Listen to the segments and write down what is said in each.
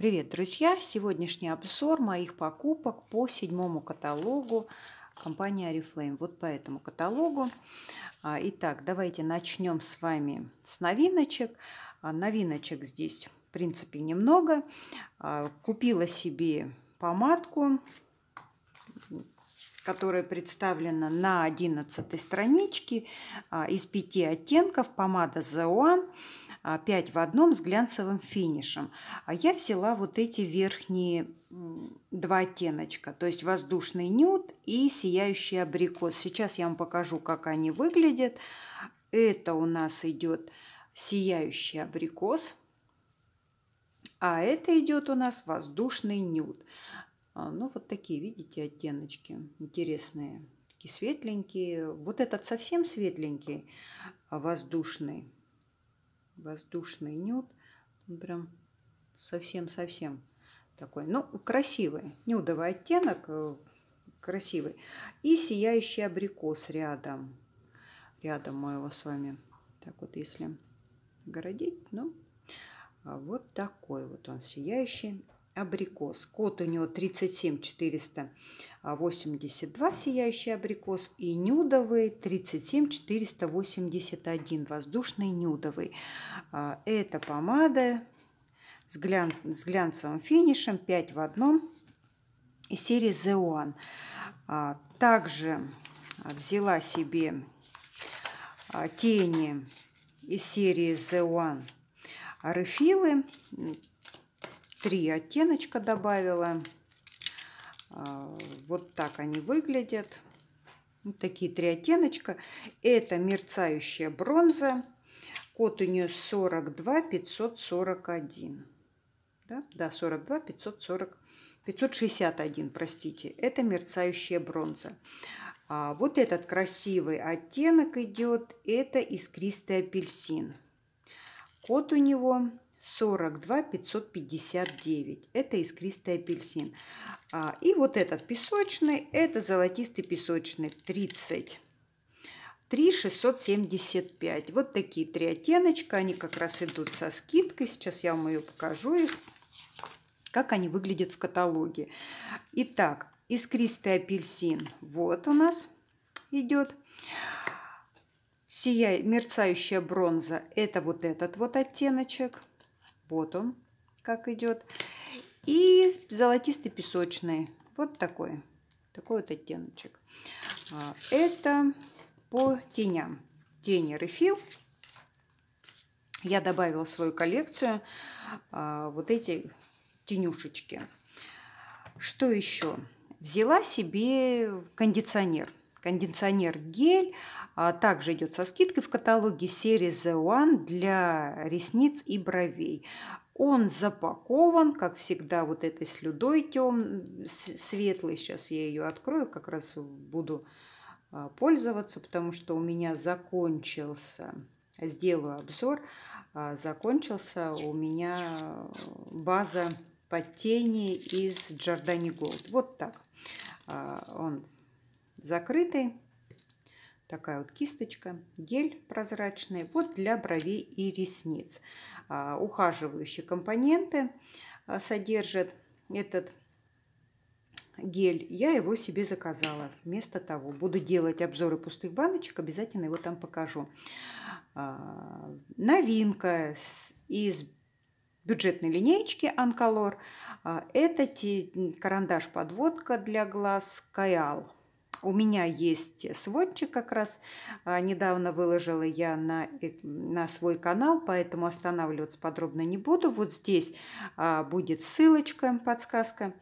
Привет, друзья! Сегодняшний обзор моих покупок по седьмому каталогу компании Арифлейм. Вот по этому каталогу. А, итак, давайте начнем с вами с новиночек. А, новиночек здесь, в принципе, немного. А, купила себе помадку, которая представлена на 11 страничке из пяти оттенков. Помада The One. 5 а, в одном с глянцевым финишем. А я взяла вот эти верхние два оттеночка, то есть воздушный нюд и сияющий абрикос. Сейчас я вам покажу, как они выглядят. Это у нас идет сияющий абрикос, а это идет у нас воздушный нюд. А, ну, вот такие, видите, оттеночки интересные такие светленькие. Вот этот совсем светленький, а, воздушный воздушный нюд. Он прям совсем-совсем такой, ну, красивый, нюдовый оттенок, э, красивый. И сияющий абрикос рядом, рядом моего с вами. Так вот, если городить, ну, а вот такой вот он сияющий абрикос. Код у него 37482 сияющий абрикос и нюдовый 37481 воздушный нюдовый. А, это помада с, глян... с глянцевым финишем 5 в одном из серии The One. А, также взяла себе а, тени из серии The One Рефилы три оттеночка добавила. А, вот так они выглядят. Вот такие три оттеночка. Это мерцающая бронза. Код у нее 42 541. Да, да 42 540. 561, простите. Это мерцающая бронза. А вот этот красивый оттенок идет. Это искристый апельсин. Код у него 42 559. Это искристый апельсин. А, и вот этот песочный, это золотистый песочный 30. 3 675. Вот такие три оттеночка. Они как раз идут со скидкой. Сейчас я вам ее покажу. Их, как они выглядят в каталоге. Итак, искристый апельсин. Вот у нас идет. Сияй, мерцающая бронза – это вот этот вот оттеночек – вот он, как идет. И золотистый песочный. Вот такой. Такой вот оттеночек. А, это по теням. Тени Рефил. Я добавила в свою коллекцию а, вот эти тенюшечки. Что еще? Взяла себе кондиционер кондиционер гель. А также идет со скидкой в каталоге серии The One для ресниц и бровей. Он запакован, как всегда, вот этой слюдой тем светлой. Сейчас я ее открою, как раз буду а, пользоваться, потому что у меня закончился, сделаю обзор, а, закончился у меня база под тени из Giordani Gold. Вот так а, он закрытый Такая вот кисточка, гель прозрачный. Вот для бровей и ресниц. А, ухаживающие компоненты а, содержит этот гель. Я его себе заказала. Вместо того буду делать обзоры пустых баночек. Обязательно его там покажу. А, новинка из бюджетной линейки Анколор. Это карандаш-подводка для глаз Каял. У меня есть сводчик как раз. А, недавно выложила я на, на свой канал, поэтому останавливаться подробно не буду. Вот здесь а, будет ссылочка, подсказка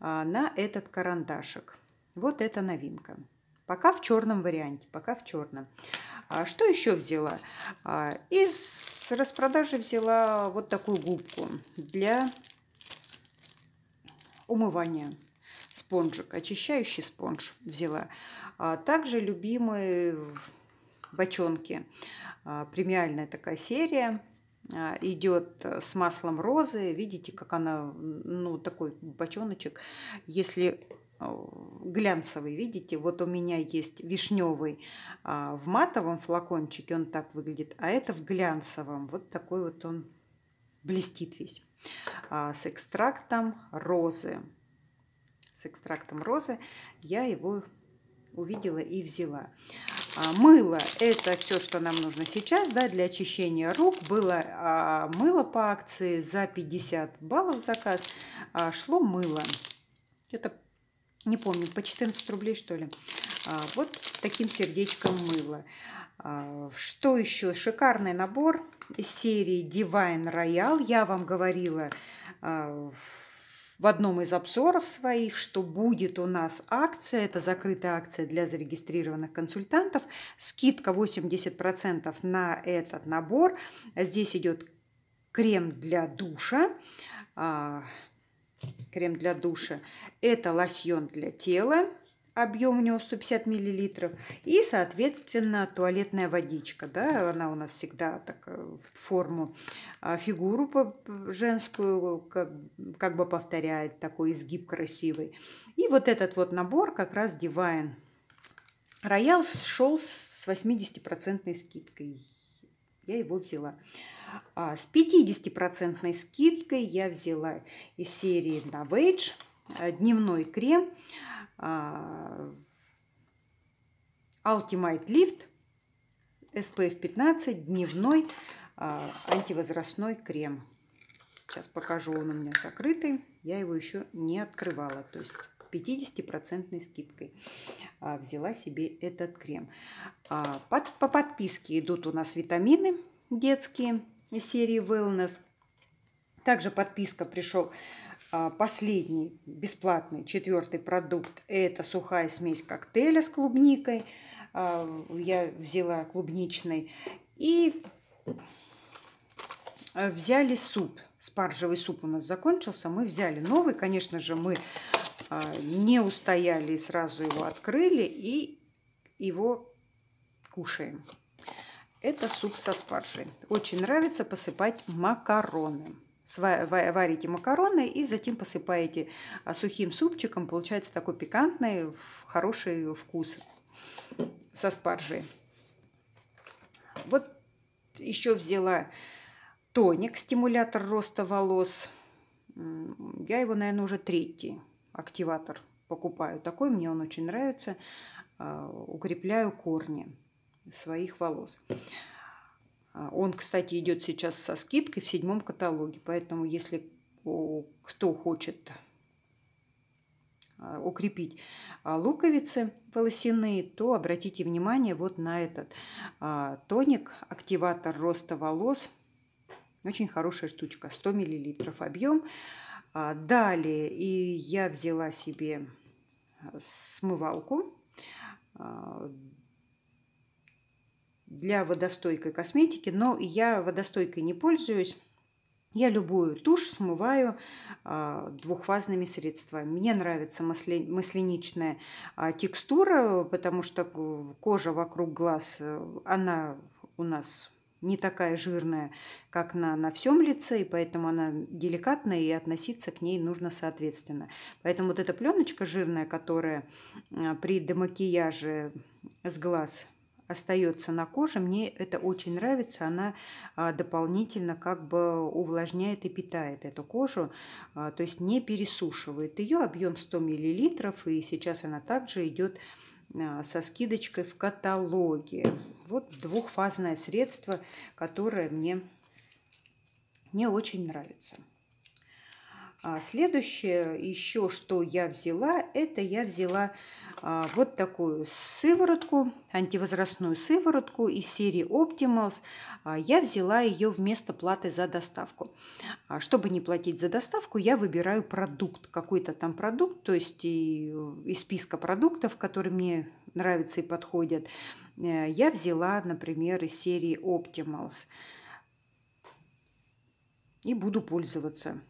а, на этот карандашик. Вот это новинка. Пока в черном варианте, пока в черном. А что еще взяла? А, из распродажи взяла вот такую губку для умывания спонжик, очищающий спонж взяла. А также любимые бочонки. А, премиальная такая серия а, идет с маслом розы. Видите, как она, ну, такой бочоночек. Если а, глянцевый, видите, вот у меня есть вишневый а, в матовом флакончике, он так выглядит, а это в глянцевом, вот такой вот он блестит весь, а, с экстрактом розы с экстрактом розы, я его увидела и взяла. А, мыло – это все, что нам нужно сейчас да, для очищения рук. Было а, мыло по акции за 50 баллов заказ. А, шло мыло. Это, не помню, по 14 рублей, что ли. А, вот таким сердечком мыло. А, что еще? Шикарный набор серии Divine Royal. Я вам говорила а, в в одном из обзоров своих, что будет у нас акция, это закрытая акция для зарегистрированных консультантов, скидка 80% на этот набор. Здесь идет крем для душа, а, крем для душа, это лосьон для тела, объем у него 150 миллилитров, и, соответственно, туалетная водичка, да, она у нас всегда так в форму, а, фигуру женскую как, как бы повторяет, такой изгиб красивый. И вот этот вот набор как раз Divine. Роял шел с 80% скидкой. Я его взяла. А с 50% скидкой я взяла из серии Novage э, дневной крем. А, Ultimate Lift SPF 15 дневной а, антивозрастной крем. Сейчас покажу, он у меня закрытый. Я его еще не открывала. То есть 50% скидкой а, взяла себе этот крем. Под, по подписке идут у нас витамины детские серии Wellness. Также подписка пришел а, последний бесплатный четвертый продукт – это сухая смесь коктейля с клубникой. А, я взяла клубничный. И взяли суп. Спаржевый суп у нас закончился. Мы взяли новый. Конечно же, мы а, не устояли и сразу его открыли. И его кушаем. Это суп со спаржей. Очень нравится посыпать макароны варите макароны и затем посыпаете а, сухим супчиком. Получается такой пикантный, хороший вкус со спаржей. Вот еще взяла тоник, стимулятор роста волос. Я его, наверное, уже третий активатор покупаю. Такой мне он очень нравится. А, укрепляю корни своих волос. А, он, кстати, идет сейчас со скидкой в седьмом каталоге, поэтому если кто хочет а, укрепить а, луковицы волосяные, то обратите внимание вот на этот тоник, активатор роста волос. Очень хорошая штучка, 100 мл объем. Далее и я взяла себе смывалку для водостойкой косметики, но я водостойкой не пользуюсь. Я любую тушь смываю а, двухфазными средствами. Мне нравится масляничная а, текстура, потому что кожа вокруг глаз, э, она у нас не такая жирная, как на, на всем лице, и поэтому она деликатная, и относиться к ней нужно соответственно. Поэтому вот эта пленочка жирная, которая а, при демакияже с глаз – остается на коже. Мне это очень нравится. Она а, дополнительно как бы увлажняет и питает эту кожу, а, то есть не пересушивает ее. Объем 100 мл, и сейчас она также идет а, со скидочкой в каталоге. Вот двухфазное средство, которое мне, мне очень нравится. А следующее еще, что я взяла, это я взяла а, вот такую сыворотку, антивозрастную сыворотку из серии Optimals. А, я взяла ее вместо платы за доставку. чтобы не платить за доставку, я выбираю продукт, какой-то там продукт, то есть э, из списка продуктов, которые мне нравятся и подходят. Э, я взяла, например, из серии Optimals и буду пользоваться.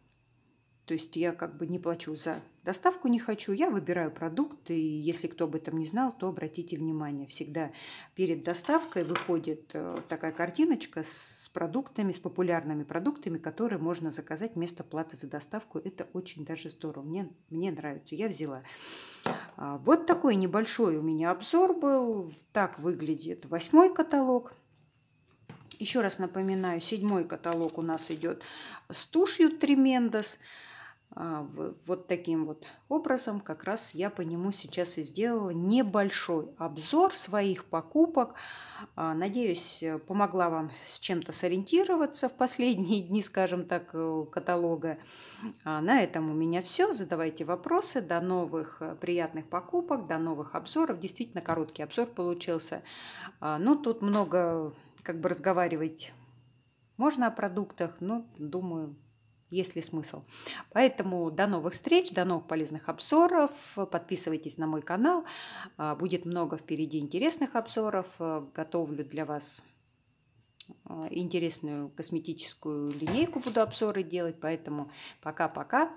То есть я как бы не плачу за доставку, не хочу, я выбираю продукт, и если кто об этом не знал, то обратите внимание, всегда перед доставкой выходит э, такая картиночка с продуктами, с популярными продуктами, которые можно заказать вместо платы за доставку. Это очень даже здорово, мне, мне нравится, я взяла. А, вот такой небольшой у меня обзор был, так выглядит восьмой каталог – еще раз напоминаю, седьмой каталог у нас идет с тушью Тремендос. А, вот таким вот образом как раз я по нему сейчас и сделала небольшой обзор своих покупок. А, надеюсь, э, помогла вам с чем-то сориентироваться в последние дни, скажем так, э, каталога. А, на этом у меня все. Задавайте вопросы. До новых э, приятных покупок, до новых обзоров. Действительно, короткий обзор получился. но ну, тут много как бы разговаривать можно о продуктах, но думаю, есть ли смысл. Поэтому до новых встреч, до новых полезных обзоров. Подписывайтесь на мой канал. А, будет много впереди интересных обзоров. А, готовлю для вас а, интересную косметическую линейку буду обзоры делать. Поэтому пока-пока.